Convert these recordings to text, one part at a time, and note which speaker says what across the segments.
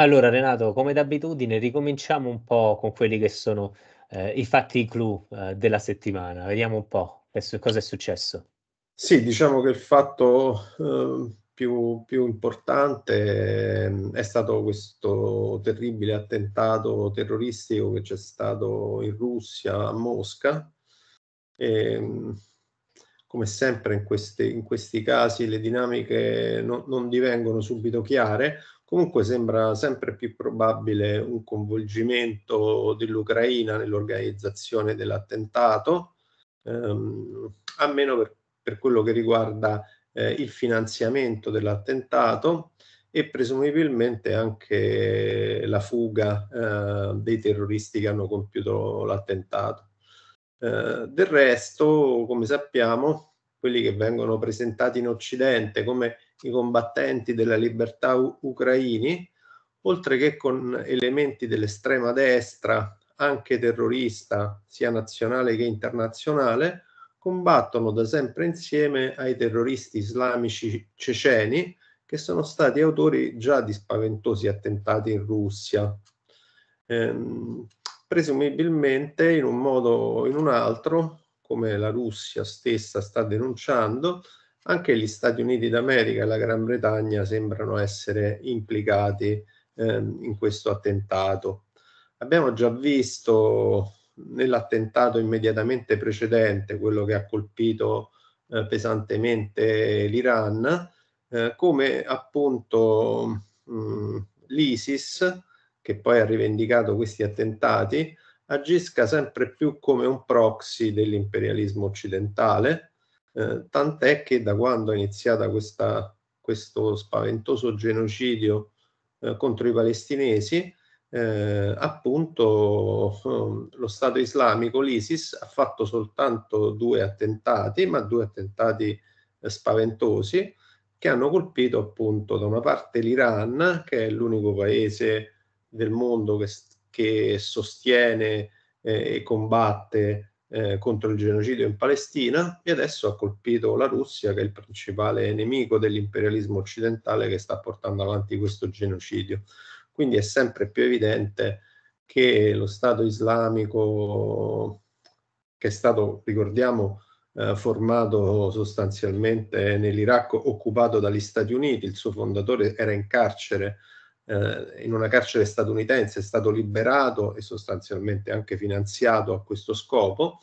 Speaker 1: Allora Renato, come d'abitudine ricominciamo un po' con quelli che sono eh, i fatti clou eh, della settimana. Vediamo un po' su- cosa è successo. Sì, diciamo che il fatto eh, più, più, importante ehm, è stato questo terribile attentato terroristico che c'è stato in Russia, a Mosca. E, ehm, come sempre in questi, in questi casi le dinamiche no, non divengono subito chiare, Comunque sembra sempre più probabile un coinvolgimento dell'Ucraina nell'organizzazione dell'attentato, ehm, almeno per, per, quello che riguarda eh, il finanziamento dell'attentato e presumibilmente anche la fuga eh, dei terroristi che hanno compiuto l'attentato. Eh, del resto, come sappiamo, quelli che vengono presentati in Occidente come i combattenti della libertà ucraini, oltre che con elementi dell'estrema destra, anche terrorista, sia nazionale che internazionale, combattono da sempre insieme ai terroristi islamici ceceni che sono stati autori già di spaventosi attentati in Russia. Ehm, presumibilmente in un modo o in un altro, come la Russia stessa sta denunciando, anche gli Stati Uniti d'America e la Gran Bretagna sembrano essere implicati ehm, in questo attentato. Abbiamo già visto nell'attentato immediatamente precedente, quello che ha colpito eh, pesantemente l'Iran, eh, come appunto mh, mm, l'ISIS, che poi ha rivendicato questi attentati, agisca sempre più come un proxy dell'imperialismo occidentale, eh, tant'è che da quando è iniziata questa, questo spaventoso genocidio eh, contro i palestinesi, eh, appunto ehm, lo Stato islamico, l'ISIS, ha fatto soltanto due attentati, ma due attentati eh, spaventosi, che hanno colpito appunto da una parte l'Iran, che è l'unico paese del mondo che, che sostiene eh, e combatte eh, contro il genocidio in Palestina e adesso ha colpito la Russia che è il principale nemico dell'imperialismo occidentale che sta portando avanti questo genocidio. Quindi è sempre più evidente che lo Stato islamico, che è stato, ricordiamo, eh, formato sostanzialmente nell'Iraq occupato dagli Stati Uniti, il suo fondatore era in carcere eh, in una carcere statunitense, è stato liberato e sostanzialmente anche finanziato a questo scopo.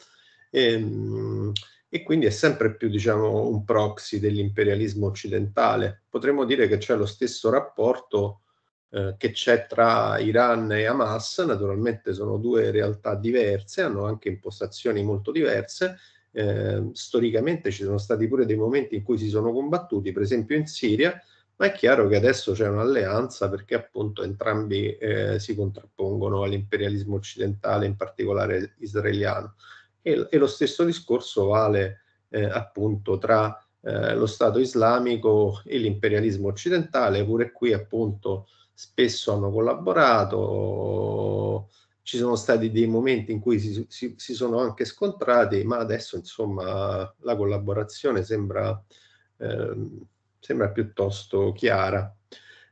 Speaker 1: E, ehm, e quindi è sempre più diciamo, un proxy dell'imperialismo occidentale. Potremmo dire che c'è lo stesso rapporto eh, che c'è tra Iran e Hamas, naturalmente sono due realtà diverse, hanno anche impostazioni molto diverse. Eh, storicamente ci sono stati pure dei momenti in cui si sono combattuti, per esempio in Siria, ma è chiaro che adesso c'è un'alleanza perché appunto entrambi eh, si contrappongono all'imperialismo occidentale, in particolare israeliano. E, e lo stesso discorso vale eh, appunto tra eh, lo Stato islamico e l'imperialismo occidentale, pure qui appunto spesso hanno collaborato, ci sono stati dei momenti in cui si, si, si sono anche scontrati, ma adesso insomma la collaborazione sembra... Eh, sembra piuttosto chiara.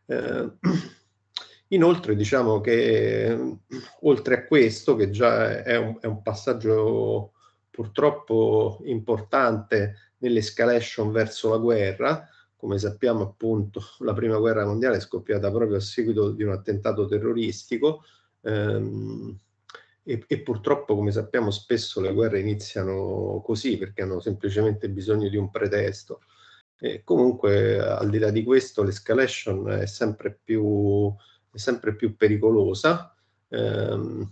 Speaker 1: Eh, inoltre diciamo che eh, oltre a questo, che già è un, è un passaggio purtroppo importante nell'escalation verso la guerra, come sappiamo appunto la prima guerra mondiale è scoppiata proprio a seguito di un attentato terroristico ehm, e, e, purtroppo come sappiamo spesso le guerre iniziano così perché hanno semplicemente bisogno di un pretesto e comunque, al di là di questo, l'escalation è sempre più, è sempre più pericolosa. Eh,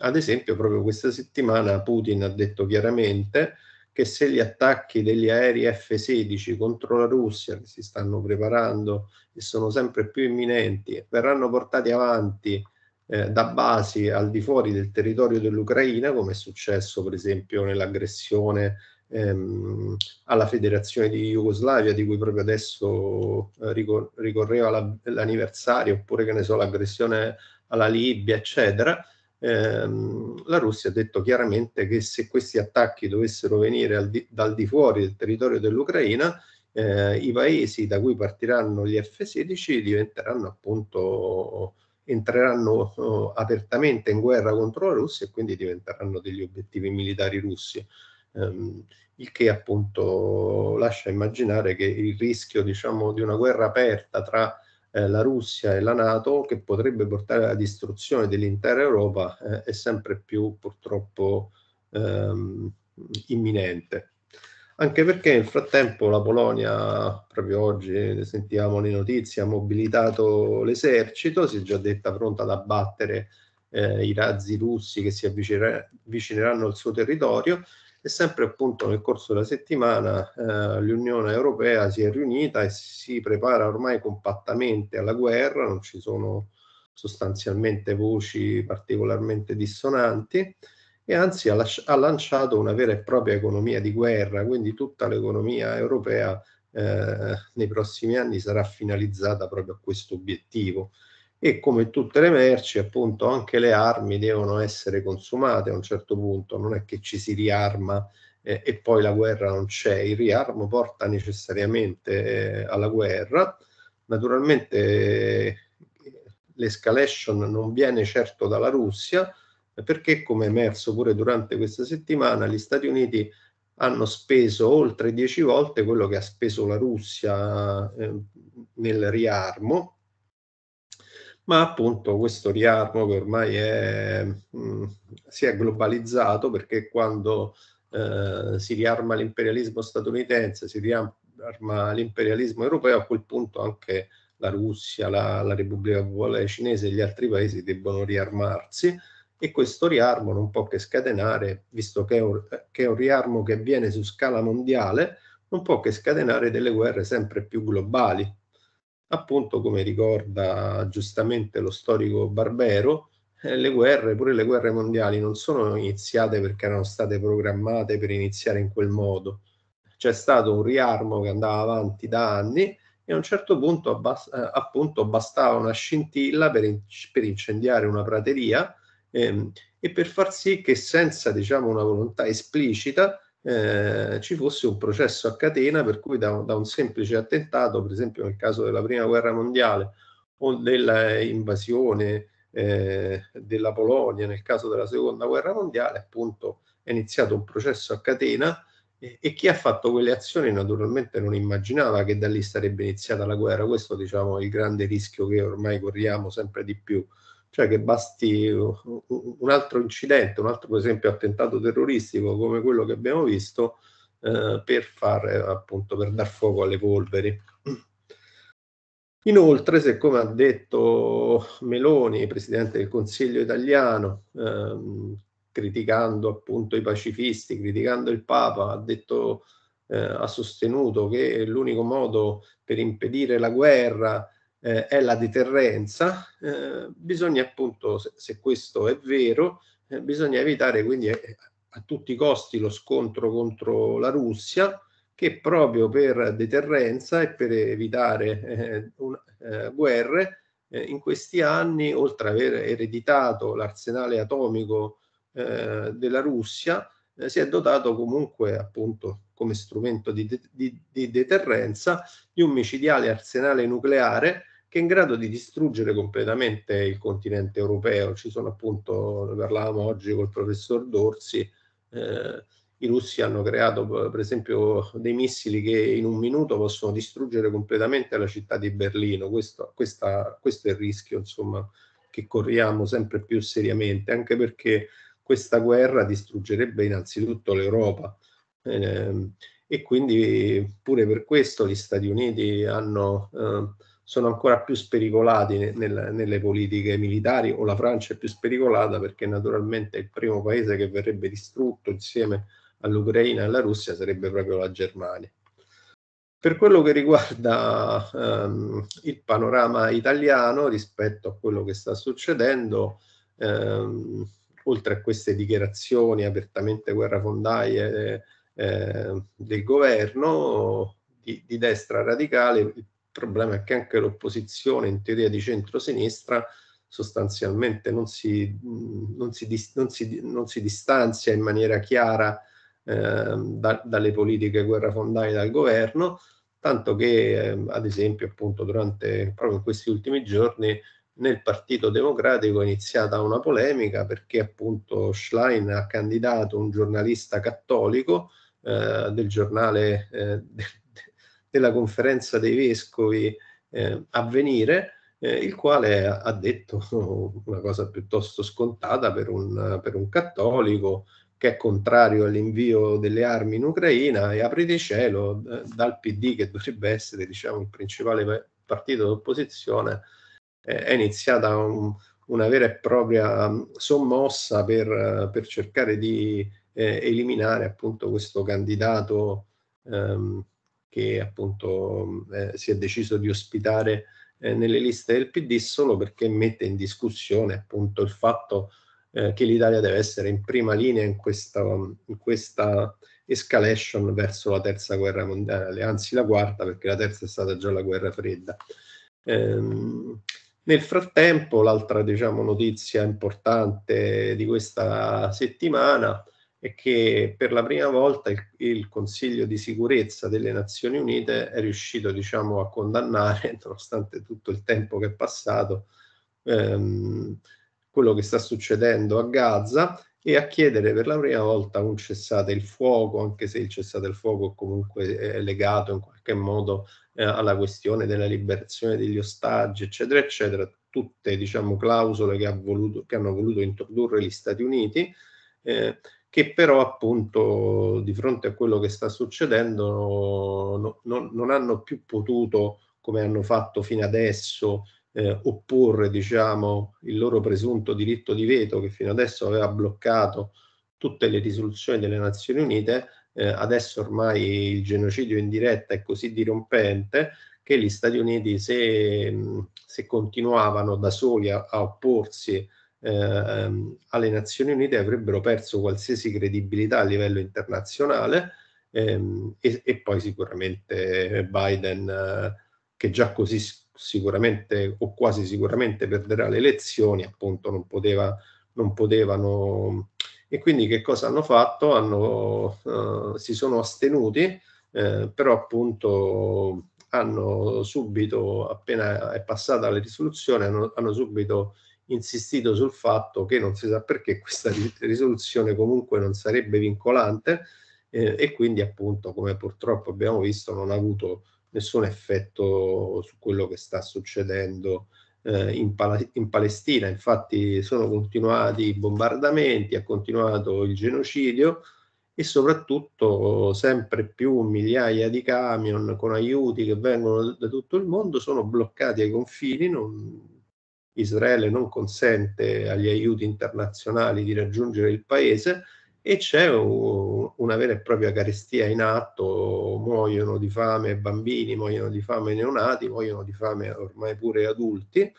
Speaker 1: ad esempio, proprio questa settimana Putin ha detto chiaramente che se gli attacchi degli aerei F-16 contro la Russia, che si stanno preparando e sono sempre più imminenti, verranno portati avanti eh, da basi al di fuori del territorio dell'Ucraina, come è successo per esempio nell'aggressione ehm, alla Federazione di Jugoslavia, di cui proprio adesso eh, ricor- ricorreva la, l'anniversario, oppure che ne so, l'aggressione alla Libia, eccetera, ehm, la Russia ha detto chiaramente che se questi attacchi dovessero venire di- dal di fuori del territorio dell'Ucraina, eh, i paesi da cui partiranno gli F-16 diventeranno appunto entreranno eh, apertamente in guerra contro la Russia e quindi diventeranno degli obiettivi militari russi ehm, il che appunto lascia immaginare che il rischio diciamo, di una guerra aperta tra eh, la Russia e la Nato che potrebbe portare alla distruzione dell'intera Europa eh, è sempre più purtroppo ehm, imminente. Anche perché nel frattempo la Polonia, proprio oggi ne sentiamo le notizie, ha mobilitato l'esercito, si è già detta pronta ad abbattere eh, i razzi russi che si avvicineranno al suo territorio e sempre appunto nel corso della settimana eh, l'Unione Europea si è riunita e si prepara ormai compattamente alla guerra, non ci sono sostanzialmente voci particolarmente dissonanti e anzi ha, lasci- ha lanciato una vera e propria economia di guerra, quindi tutta l'economia europea eh, nei prossimi anni sarà finalizzata proprio a questo obiettivo e come tutte le merci, appunto, anche le armi devono essere consumate a un certo punto, non è che ci si riarma eh, e poi la guerra non c'è, il riarmo porta necessariamente eh, alla guerra. Naturalmente eh, l'escalation non viene certo dalla Russia, perché come è emerso pure durante questa settimana, gli Stati Uniti hanno speso oltre 10 volte quello che ha speso la Russia eh, nel riarmo ma appunto questo riarmo che ormai è, mh, mm, si è globalizzato perché quando eh, si riarma l'imperialismo statunitense, si riarma l'imperialismo europeo, a quel punto anche la Russia, la, la Repubblica Popolare Cinese e gli altri paesi debbono riarmarsi e questo riarmo non può che scatenare, visto che è un, che è un riarmo che avviene su scala mondiale, non può che scatenare delle guerre sempre più globali, appunto come ricorda giustamente lo storico Barbero, eh, le guerre, pure le guerre mondiali, non sono iniziate perché erano state programmate per iniziare in quel modo. C'è stato un riarmo che andava avanti da anni e a un certo punto abbas- eh, appunto bastava una scintilla per, in- per incendiare una prateria ehm, e per far sì che senza diciamo, una volontà esplicita eh, ci fosse un processo a catena per cui da, da, un semplice attentato, per esempio nel caso della Prima Guerra Mondiale o dell'invasione eh, della Polonia nel caso della Seconda Guerra Mondiale, appunto è iniziato un processo a catena e, e chi ha fatto quelle azioni naturalmente non immaginava che da lì sarebbe iniziata la guerra, questo diciamo è il grande rischio che ormai corriamo sempre di più cioè che basti un altro incidente, un altro per esempio attentato terroristico come quello che abbiamo visto eh, per fare appunto per dar fuoco alle polveri. Inoltre, siccome ha detto Meloni, presidente del Consiglio italiano, ehm, criticando appunto i pacifisti, criticando il Papa, ha detto eh, ha sostenuto che l'unico modo per impedire la guerra eh, è la deterrenza, eh, bisogna appunto, se, se, questo è vero, eh, bisogna evitare quindi eh, a tutti i costi lo scontro contro la Russia, che proprio per deterrenza e per evitare eh, un, eh, guerre in questi anni, oltre ad aver ereditato l'arsenale atomico della Russia, si è dotato comunque appunto come strumento di, de di, di deterrenza di un micidiale arsenale nucleare che è in grado di distruggere completamente il continente europeo. Ci sono appunto, ne parlavamo oggi col professor Dorsi, eh, i russi hanno creato per esempio dei missili che in un minuto possono distruggere completamente la città di Berlino. Questo, questa, questo è il rischio insomma, che corriamo sempre più seriamente, anche perché questa guerra distruggerebbe innanzitutto l'Europa. Eh, e quindi pure per questo gli Stati Uniti hanno eh, sono ancora più spericolati nel, nelle politiche militari o la Francia è più spericolata perché naturalmente il primo paese che verrebbe distrutto insieme all'Ucraina e alla Russia sarebbe proprio la Germania. Per quello che riguarda ehm, il panorama italiano rispetto a quello che sta succedendo, ehm, oltre a queste dichiarazioni apertamente guerrafondaie eh, del governo di, di destra radicale, il problema è che anche l'opposizione in teoria di centrosinistra sostanzialmente non si, non si, non si, non si distanzia in maniera chiara eh, da, dalle politiche guerrafondai dal governo, tanto che eh, ad esempio appunto durante proprio in questi ultimi giorni nel Partito Democratico è iniziata una polemica perché appunto Schlein ha candidato un giornalista cattolico eh, del giornale eh, della conferenza dei vescovi eh, a venire, eh, il quale ha detto una cosa piuttosto scontata per un, per un cattolico che è contrario all'invio delle armi in Ucraina e aprite cielo eh, dal PD che dovrebbe essere diciamo, il principale partito d'opposizione eh, è iniziata un, una vera e propria mm, sommossa per, eh, per cercare di eh, eliminare appunto questo candidato ehm, che appunto eh, si è deciso di ospitare eh, nelle liste del PD solo perché mette in discussione appunto il fatto eh, che l'Italia deve essere in prima linea in questa, in questa escalation verso la terza guerra mondiale, anzi la quarta perché la terza è stata già la guerra fredda. Ehm, nel frattempo l'altra diciamo, notizia importante di questa settimana è che per la prima volta il, il, Consiglio di sicurezza delle Nazioni Unite è riuscito diciamo, a condannare, nonostante tutto il tempo che è passato, ehm, quello che sta succedendo a Gaza e a chiedere per la prima volta un cessate il fuoco, anche se il cessate il fuoco comunque è legato in qualche modo eh, alla questione della liberazione degli ostaggi, eccetera, eccetera, tutte diciamo, clausole che, ha voluto, che hanno voluto introdurre gli Stati Uniti. Eh, che però appunto di fronte a quello che sta succedendo no, no, non hanno più potuto, come hanno fatto fino adesso, eh, opporre diciamo, il loro presunto diritto di veto che fino adesso aveva bloccato tutte le risoluzioni delle Nazioni Unite, eh, adesso ormai il genocidio in diretta è così dirompente che gli Stati Uniti se, se continuavano da soli a, a opporsi eh, ehm, alle Nazioni Unite avrebbero perso qualsiasi credibilità a livello internazionale ehm, e, e, poi sicuramente Biden, eh, che già così sicuramente o quasi sicuramente perderà le elezioni, appunto non, poteva, non potevano... E quindi che cosa hanno fatto? Hanno, eh, si sono astenuti, eh, però appunto hanno subito, appena è passata la risoluzione, hanno, hanno subito insistito sul fatto che non si sa perché questa risoluzione comunque non sarebbe vincolante eh, e quindi appunto come purtroppo abbiamo visto non ha avuto nessun effetto su quello che sta succedendo eh, in, Pal in, Palestina. Infatti sono continuati i bombardamenti, è continuato il genocidio e soprattutto sempre più migliaia di camion con aiuti che vengono da tutto il mondo sono bloccati ai confini, non, Israele non consente agli aiuti internazionali di raggiungere il paese e c'è una vera e propria carestia in atto, muoiono di fame bambini, muoiono di fame neonati, muoiono di fame ormai pure adulti,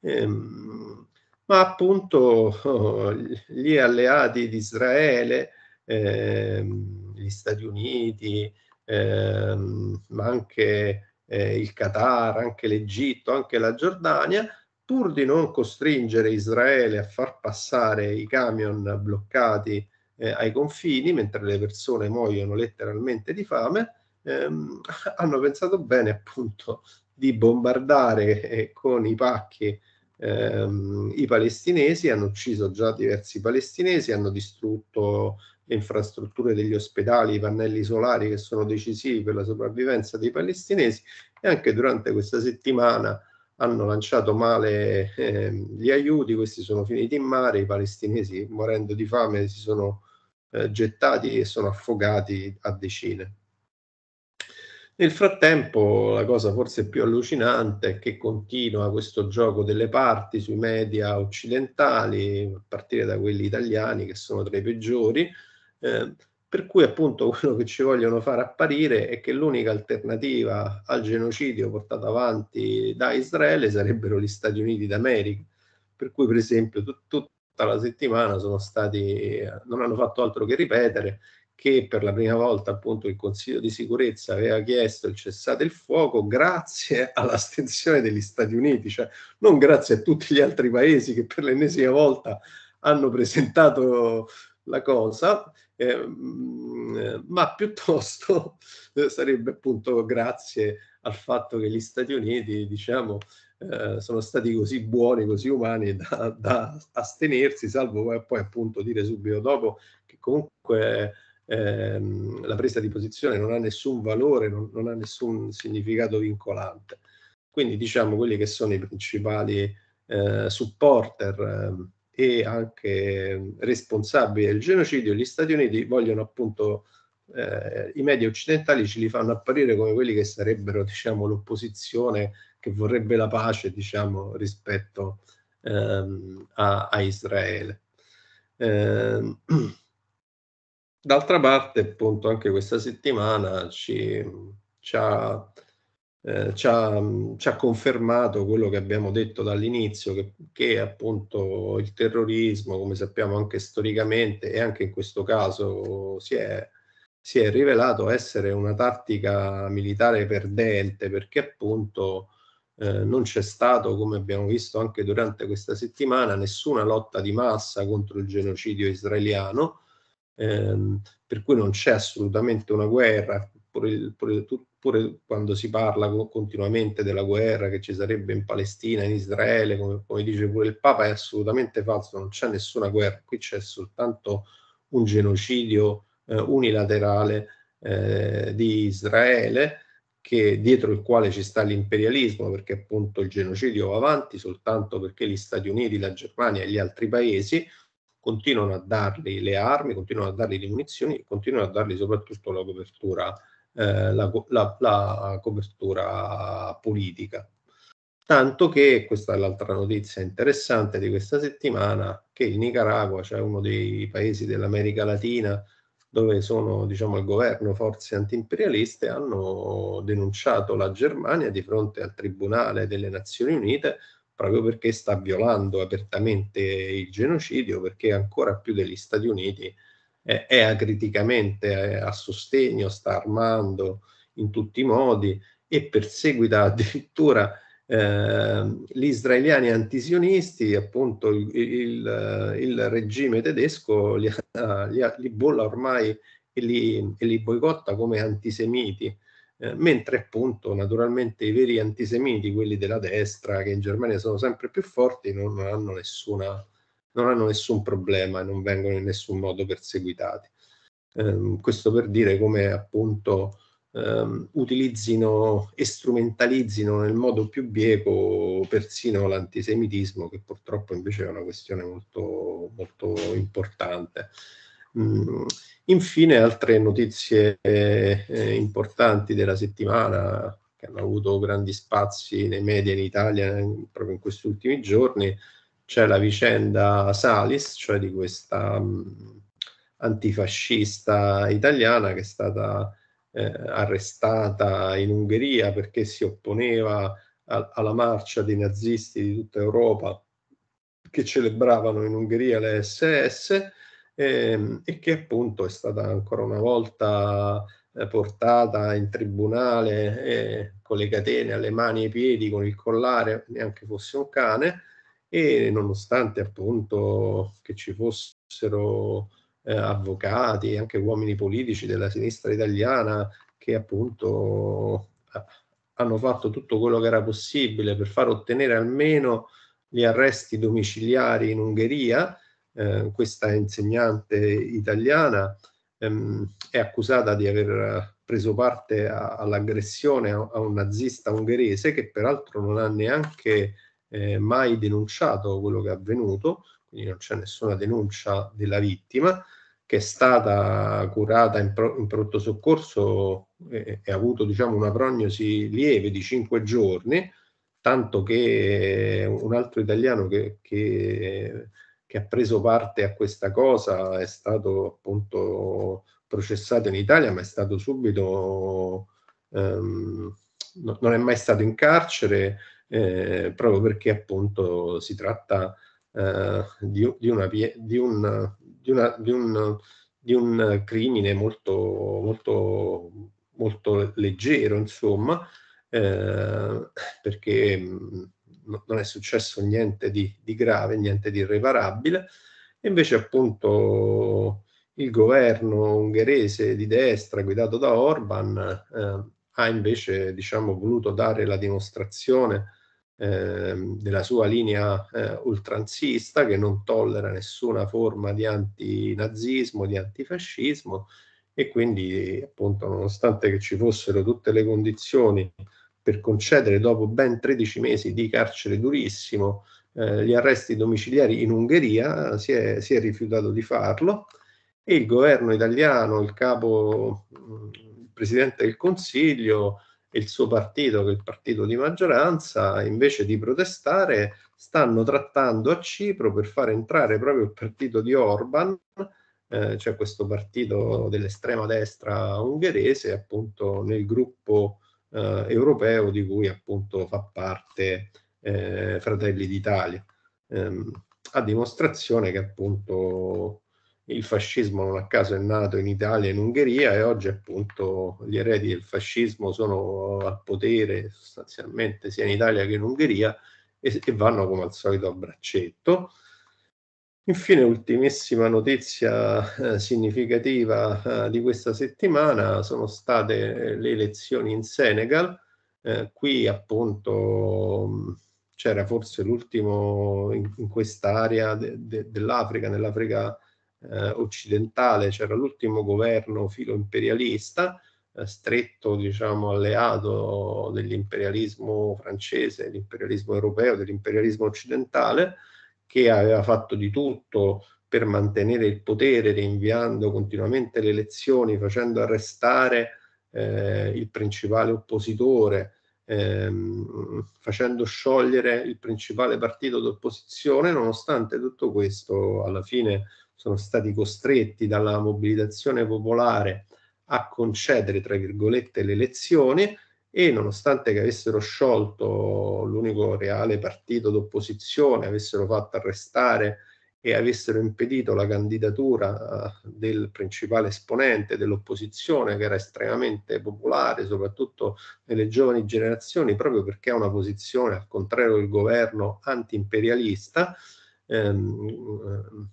Speaker 1: ehm, ma appunto gli alleati di Israele, ehm, gli Stati Uniti, ehm, ma anche eh, il Qatar, anche l'Egitto, anche la Giordania, pur di non costringere Israele a far passare i camion bloccati eh, ai confini, mentre le persone muoiono letteralmente di fame, ehm, hanno pensato bene appunto di bombardare eh, con i pacchi ehm, i palestinesi, hanno ucciso già diversi palestinesi, hanno distrutto le infrastrutture degli ospedali, i pannelli solari che sono decisivi per la sopravvivenza dei palestinesi e anche durante questa settimana hanno lanciato male eh, gli aiuti, questi sono finiti in mare, i palestinesi morendo di fame si sono eh, gettati e sono affogati a decine. Nel frattempo la cosa forse più allucinante è che continua questo gioco delle parti sui media occidentali, a partire da quelli italiani che sono tra i peggiori, eh, per cui appunto quello che ci vogliono far apparire è che l'unica alternativa al genocidio portato avanti da Israele sarebbero gli Stati Uniti d'America. Per cui per esempio tut- tutta la settimana sono stati, non hanno fatto altro che ripetere che per la prima volta appunto il Consiglio di sicurezza aveva chiesto il cessate il fuoco grazie all'astensione degli Stati Uniti, cioè non grazie a tutti gli altri paesi che per l'ennesima volta hanno presentato la cosa eh, mm, ma piuttosto eh, sarebbe appunto grazie al fatto che gli Stati Uniti, diciamo, eh, sono stati così buoni, così umani da, da, astenersi, salvo poi appunto dire subito dopo che comunque ehm, la presa di posizione non ha nessun valore, non, non, ha nessun significato vincolante. Quindi diciamo quelli che sono i principali eh, supporter ehm, e anche ehm, responsabili del genocidio, gli Stati Uniti vogliono appunto eh, i media occidentali ce li fanno apparire come quelli che sarebbero diciamo, l'opposizione che vorrebbe la pace diciamo, rispetto ehm, a, a, Israele. Eh, d'altra parte, appunto, anche questa settimana ci, ci ha eh, ci, ha, ci, ha, confermato quello che abbiamo detto dall'inizio, che, che, appunto il terrorismo, come sappiamo anche storicamente e anche in questo caso si è, si è rivelato essere una tattica militare perdente, perché appunto eh, non c'è stato, come abbiamo visto anche durante questa settimana, nessuna lotta di massa contro il genocidio israeliano. Ehm, per cui non c'è assolutamente una guerra, pure, pure, pure quando si parla continuamente della guerra che ci sarebbe in Palestina, in Israele, come, come dice pure il Papa, è assolutamente falso, non c'è nessuna guerra, qui c'è soltanto un genocidio eh, unilaterale eh, di Israele che, dietro il quale ci sta l'imperialismo, perché appunto il genocidio va avanti soltanto perché gli Stati Uniti, la Germania e gli altri paesi continuano a dargli le armi, continuano a dargli le munizioni continuano a dargli soprattutto la copertura eh, la, la, la, copertura politica. Tanto che, questa è l'altra notizia interessante di questa settimana, che il Nicaragua, cioè uno dei paesi dell'America Latina dove sono diciamo, il governo forze antiimperialiste, hanno denunciato la Germania di fronte al Tribunale delle Nazioni Unite proprio perché sta violando apertamente il genocidio, perché ancora più degli Stati Uniti eh, è acriticamente eh, a sostegno, sta armando in tutti i modi e perseguita addirittura eh, gli israeliani antisionisti, appunto il, il, il eh, regime tedesco li, li, li, bolla ormai e li, e li boicotta come antisemiti. Eh, mentre appunto naturalmente i veri antisemiti, quelli della destra, che in Germania sono sempre più forti, non, non hanno nessuna, non hanno nessun problema e non vengono in nessun modo perseguitati. Eh, questo per dire come appunto ehm, utilizzino e strumentalizzino nel modo più bieco persino l'antisemitismo, che purtroppo invece è una questione molto, molto importante. Mm. Infine, altre notizie eh, importanti della settimana che hanno avuto grandi spazi nei media in Italia eh, proprio in questi ultimi giorni c'è la vicenda Salis, cioè di questa mh, mm, antifascista italiana che è stata eh, arrestata in Ungheria perché si opponeva a, alla marcia dei nazisti di tutta Europa che celebravano in Ungheria le SS ehm, e che appunto è stata ancora una volta eh, portata in tribunale eh, con le catene alle mani e ai piedi, con il collare, neanche fosse un cane, e nonostante appunto che ci fossero eh, avvocati e anche uomini politici della sinistra italiana che appunto eh, hanno fatto tutto quello che era possibile per far ottenere almeno gli arresti domiciliari in Ungheria, eh, questa insegnante italiana ehm, è accusata di aver preso parte a, all'aggressione a, a, un nazista ungherese che peraltro non ha neanche eh, mai denunciato quello che è avvenuto, quindi non c'è nessuna denuncia della vittima, che è stata curata in, pro, in pronto soccorso e, eh, eh, e ha avuto diciamo, una prognosi lieve di 5 giorni, tanto che eh, un altro italiano che, che, che, ha preso parte a questa cosa è stato appunto processato in Italia, ma è stato subito, ehm, non è mai stato in carcere, eh, proprio perché appunto si tratta di, un, crimine molto, molto, molto leggero, insomma, eh, perché mm, non è successo niente di, di grave, niente di irreparabile, e invece appunto il governo ungherese di destra guidato da Orban eh, ha invece diciamo, voluto dare la dimostrazione Ehm, della sua linea eh, ultranzista che non tollera nessuna forma di antinazismo, di antifascismo e quindi appunto nonostante che ci fossero tutte le condizioni per concedere dopo ben 13 mesi di carcere durissimo eh, gli arresti domiciliari in Ungheria, si è, si è, rifiutato di farlo e il governo italiano, il capo, il mm, presidente del Consiglio, il suo partito, che è il partito di maggioranza, invece di protestare, stanno trattando a Cipro per far entrare proprio il partito di Orban, eh, cioè questo partito dell'estrema destra ungherese, appunto nel gruppo eh, europeo di cui appunto fa parte eh, Fratelli d'Italia, ehm, a dimostrazione che appunto il fascismo non a caso è nato in Italia e in Ungheria e oggi appunto gli eredi del fascismo sono al potere sostanzialmente sia in Italia che in Ungheria e, e vanno come al solito a braccetto. Infine, ultimissima notizia eh, significativa eh, di questa settimana sono state le elezioni in Senegal. Eh, qui appunto c'era forse l'ultimo in, in quest'area de, de, dell'Africa, nell'Africa eh, occidentale, c'era l'ultimo governo filoimperialista, eh, stretto diciamo, alleato dell'imperialismo francese, dell'imperialismo europeo, dell'imperialismo occidentale, che aveva fatto di tutto per mantenere il potere, rinviando continuamente le elezioni, facendo arrestare eh, il principale oppositore, ehm, facendo sciogliere il principale partito d'opposizione, nonostante tutto questo alla fine sono stati costretti dalla mobilitazione popolare a concedere, tra virgolette, le elezioni e nonostante che avessero sciolto l'unico reale partito d'opposizione, avessero fatto arrestare e avessero impedito la candidatura eh, del principale esponente dell'opposizione che era estremamente popolare soprattutto nelle giovani generazioni proprio perché ha una posizione al contrario del governo antiimperialista ehm,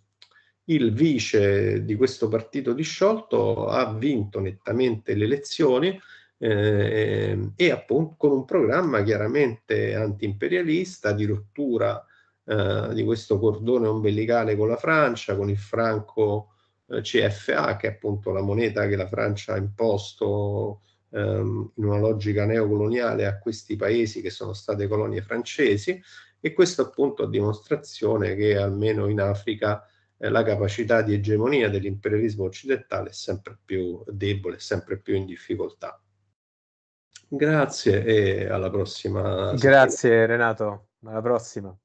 Speaker 1: il vice di questo partito disciolto ha vinto nettamente le elezioni eh, e appunto con un programma chiaramente antiimperialista di rottura eh, di questo cordone ombelicale con la Francia, con il franco eh, CFA che è appunto la moneta che la Francia ha imposto ehm, in una logica neocoloniale a questi paesi che sono state colonie francesi e questo appunto a dimostrazione che almeno in Africa eh, la capacità di egemonia dell'imperialismo occidentale è sempre più debole, sempre più in difficoltà. Grazie e alla prossima. Grazie settimana. Renato, alla prossima.